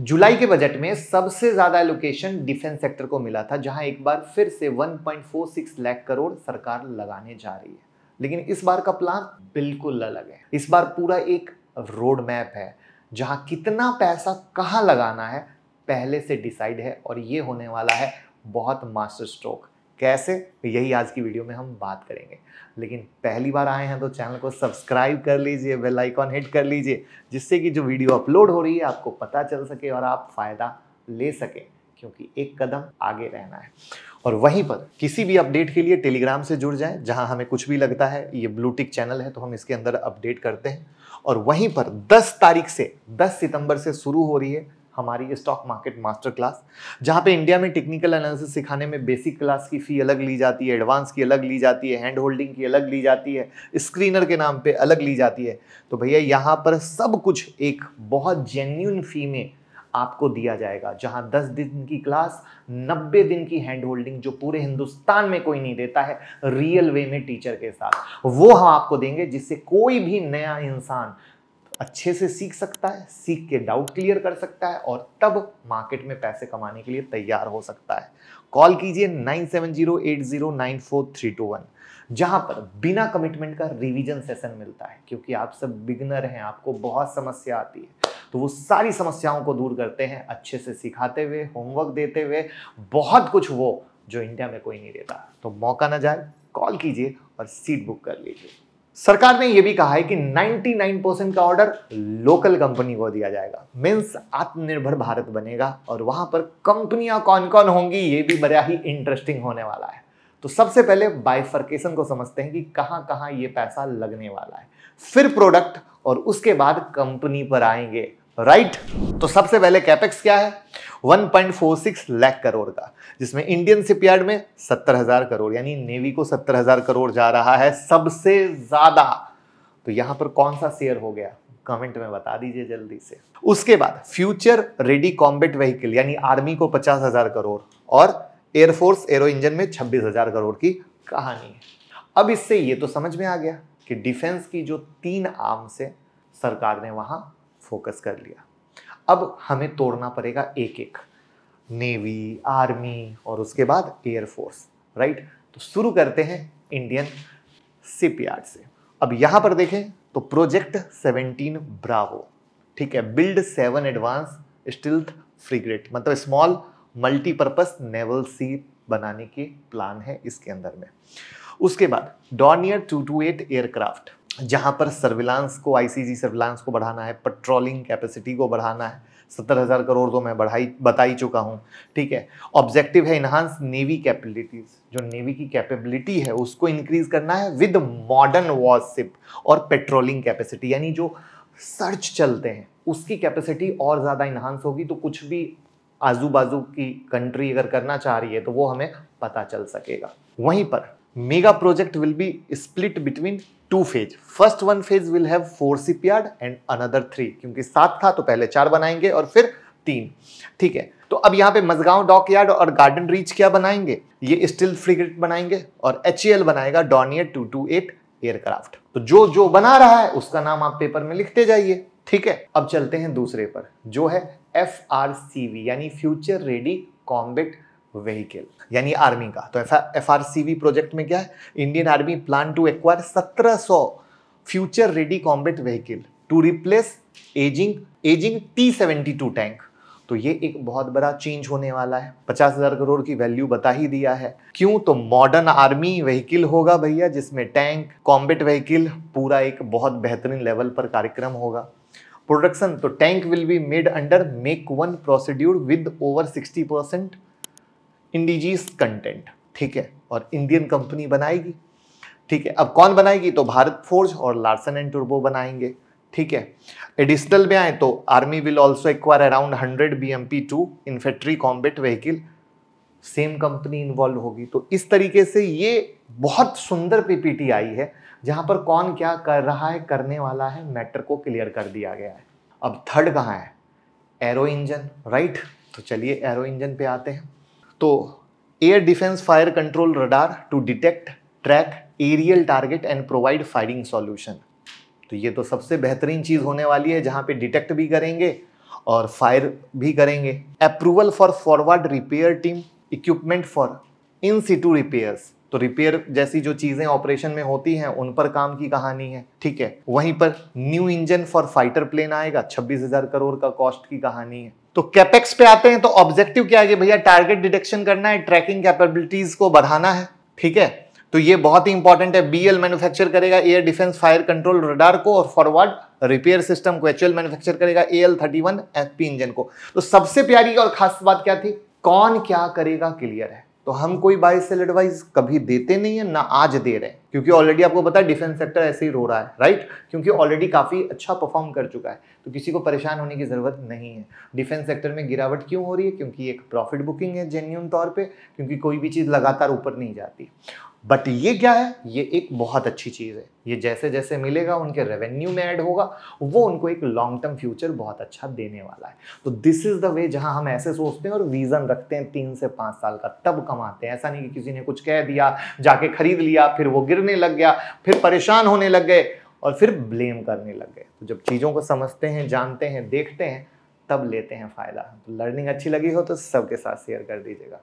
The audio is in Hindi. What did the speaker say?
जुलाई के बजट में सबसे ज्यादा एलोकेशन डिफेंस सेक्टर को मिला था जहां एक बार फिर से 1.46 लाख करोड़ सरकार लगाने जा रही है लेकिन इस बार का प्लान बिल्कुल अलग है इस बार पूरा एक रोड मैप है जहां कितना पैसा कहाँ लगाना है पहले से डिसाइड है और ये होने वाला है बहुत मास्टर स्ट्रोक कैसे तो यही आज की वीडियो में हम बात करेंगे लेकिन पहली बार आए हैं तो चैनल को सब्सक्राइब कर लीजिए बेल आइकॉन हिट कर लीजिए जिससे कि जो वीडियो अपलोड हो रही है आपको पता चल सके और आप फ़ायदा ले सकें क्योंकि एक कदम आगे रहना है और वहीं पर किसी भी अपडेट के लिए टेलीग्राम से जुड़ जाएं जहां हमें कुछ भी लगता है ये ब्लूटिक चैनल है तो हम इसके अंदर अपडेट करते हैं और वहीं पर 10 तारीख से 10 सितंबर से शुरू हो रही है हमारी स्टॉक मार्केट मास्टर क्लास जहाँ पे इंडिया में टेक्निकल एनालिसिस सिखाने में बेसिक क्लास की फ़ी अलग ली जाती है एडवांस की अलग ली जाती है हैंड होल्डिंग की अलग ली जाती है स्क्रीनर के नाम पे अलग ली जाती है तो भैया यहाँ पर सब कुछ एक बहुत जेन्यून फ़ी में आपको दिया जाएगा जहां 10 दिन की क्लास 90 दिन की हैंड होल्डिंग जो पूरे हिंदुस्तान में कोई नहीं देता है रियल वे में टीचर के साथ वो हम आपको देंगे जिससे कोई भी नया इंसान अच्छे से सीख सकता है सीख के डाउट क्लियर कर सकता है और तब मार्केट में पैसे कमाने के लिए तैयार हो सकता है कॉल कीजिए nine seven zero eight zero nine four three two one जहां पर बिना कमिटमेंट का रिवीजन सेशन मिलता है क्योंकि आप सब बिगनर हैं आपको बहुत समस्या आती है तो वो सारी समस्याओं को दूर करते हैं अच्छे से सिखाते हुए होमवर्क देते हुए बहुत कुछ वो जो इंडिया में कोई नहीं देता तो मौका ना जाए कॉल कीजिए और सीट बुक कर लीजिए सरकार ने यह भी कहा है कि 99 परसेंट का ऑर्डर लोकल कंपनी को दिया जाएगा मीन्स आत्मनिर्भर भारत बनेगा और वहां पर कंपनियां कौन कौन होंगी ये भी बड़ा ही इंटरेस्टिंग होने वाला है तो सबसे पहले बाइफर्केशन को समझते हैं कि कहां कहां ये पैसा लगने वाला है फिर प्रोडक्ट और उसके बाद कंपनी पर आएंगे राइट तो सबसे पहले कैपेक्स क्या है 1.46 लाख करोड़ का जिसमें इंडियन शिपयार्ड में सत्तर हजार करोड़ यानी नेवी को सत्तर हजार करोड़ जा रहा है सबसे ज्यादा तो यहां पर कौन सा शेयर हो गया कमेंट में बता दीजिए जल्दी से उसके बाद फ्यूचर रेडी कॉम्बेट व्हीकल यानी आर्मी को पचास हजार करोड़ और एयरफोर्स एरो इंजन में छब्बीस हजार करोड़ की कहानी है अब इससे ये तो समझ में आ गया कि डिफेंस की जो तीन आर्म्स है सरकार ने वहां फोकस कर लिया अब हमें तोड़ना पड़ेगा एक एक नेवी आर्मी और उसके बाद एयरफोर्स राइट तो शुरू करते हैं इंडियन सिपयार्ड से अब यहां पर देखें तो प्रोजेक्ट 17 ब्रावो ठीक है build seven advance stealth frigate मतलब स्मॉल मल्टीपर्पज नेवल सी बनाने के प्लान है इसके अंदर में उसके बाद डॉनियर 228 एयरक्राफ्ट जहाँ पर सर्विलांस को आईसीजी सर्विलांस को बढ़ाना है पेट्रोलिंग कैपेसिटी को बढ़ाना है सत्तर हज़ार करोड़ तो मैं बढ़ाई बता ही चुका हूँ ठीक है ऑब्जेक्टिव है इन्हांस नेवी कैपेबिलिटीज़ जो नेवी की कैपेबिलिटी है उसको इंक्रीज करना है विद मॉडर्न वॉरशिप और पेट्रोलिंग कैपेसिटी यानी जो सर्च चलते हैं उसकी कैपेसिटी और ज़्यादा इन्हांस होगी तो कुछ भी आजू बाजू की कंट्री अगर करना चाह रही है तो वो हमें पता चल सकेगा वहीं पर mega project will be split between two phase first one phase will have four CPR and another three क्योंकि सात था तो पहले चार बनाएंगे और फिर तीन ठीक है तो अब यहाँ पे मजगांव डॉक यार्ड और गार्डन रीच क्या बनाएंगे ये स्टील फ्रिगेट बनाएंगे और एच e बनाएगा Dornier two two eight aircraft तो जो जो बना रहा है उसका नाम आप पेपर में लिखते जाइए ठीक है अब चलते हैं दूसरे पर जो है एफ यानी फ्यूचर रेडी कॉम्बेट व्हीकल यानी आर्मी का तो एफ आर प्रोजेक्ट में क्या है Indian army plan to acquire सत्रह सौ future ready combat vehicle to replace ageing ageing T seventy two tank तो ये एक बहुत बड़ा चेंज होने वाला है पचास हजार करोड़ की वैल्यू बता ही दिया है क्यों तो मॉडर्न आर्मी व्हीकल होगा भैया जिसमें टैंक कॉम्बेट व्हीकल पूरा एक बहुत बेहतरीन लेवल पर कार्यक्रम होगा प्रोडक्शन तो tank will be made under make one procedure with over sixty percent indigenous content ठीक है और इंडियन कंपनी बनाएगी ठीक है अब कौन बनाएगी तो भारत फोर्ज और लार्सन एंड टूर्बो बनाएंगे ठीक है एडिशनल में आए तो army will also acquire around hundred B M P two infantry combat vehicle same company involve होगी तो इस तरीके से ये बहुत सुंदर पीपीटी आई है जहां पर कौन क्या कर रहा है करने वाला है मैटर को क्लियर कर दिया गया है अब थर्ड कहाँ है एरो इंजन राइट तो चलिए एरो इंजन पे आते हैं तो air defence fire control radar to detect track aerial target and provide firing solution तो ये तो सबसे बेहतरीन चीज़ होने वाली है जहां पे डिटेक्ट भी करेंगे और फायर भी करेंगे approval for forward repair team equipment for in situ repairs तो रिपेयर जैसी जो चीज़ें ऑपरेशन में होती हैं उन पर काम की कहानी है ठीक है वहीं पर new engine for fighter plane आएगा 26,000 करोड़ का कॉस्ट की कहानी है तो कैपेक्स पे आते हैं तो ऑब्जेक्टिव क्या है भैया टारगेट डिटेक्शन करना है ट्रैकिंग कैपेबिलिटीज को बढ़ाना है ठीक है तो ये बहुत ही इंपॉर्टेंट है बीएल मैन्युफैक्चर करेगा air defence fire control radar को और फॉरवर्ड रिपेयर सिस्टम को एचएल मैन्युफैक्चर करेगा A L thirty one FP engine को तो सबसे प्यारी और खास बात क्या थी कौन क्या करेगा क्लियर है तो हम कोई बाई सेल एडवाइस कभी देते नहीं है ना आज दे रहे हैं क्योंकि ऑलरेडी आपको पता है डिफेंस सेक्टर ऐसे ही रो रहा है राइट क्योंकि ऑलरेडी काफ़ी अच्छा परफॉर्म कर चुका है तो किसी को परेशान होने की ज़रूरत नहीं है डिफेंस सेक्टर में गिरावट क्यों हो रही है क्योंकि एक प्रॉफिट बुकिंग है जेन्यून तौर पर क्योंकि कोई भी चीज़ लगातार ऊपर नहीं जाती बट ये क्या है ये एक बहुत अच्छी चीज़ है ये जैसे जैसे मिलेगा उनके रेवेन्यू में ऐड होगा वो उनको एक लॉन्ग टर्म फ्यूचर बहुत अच्छा देने वाला है तो दिस इज़ द वे जहां हम ऐसे सोचते हैं और विज़न रखते हैं तीन से पाँच साल का तब कमाते हैं ऐसा नहीं कि किसी ने कुछ कह दिया जाके खरीद लिया फिर वो गिरने लग गया फिर परेशान होने लग गए और फिर ब्लेम करने लग गए तो जब चीज़ों को समझते हैं जानते हैं देखते हैं तब लेते हैं फ़ायदा तो लर्निंग अच्छी लगी हो तो सबके साथ शेयर कर दीजिएगा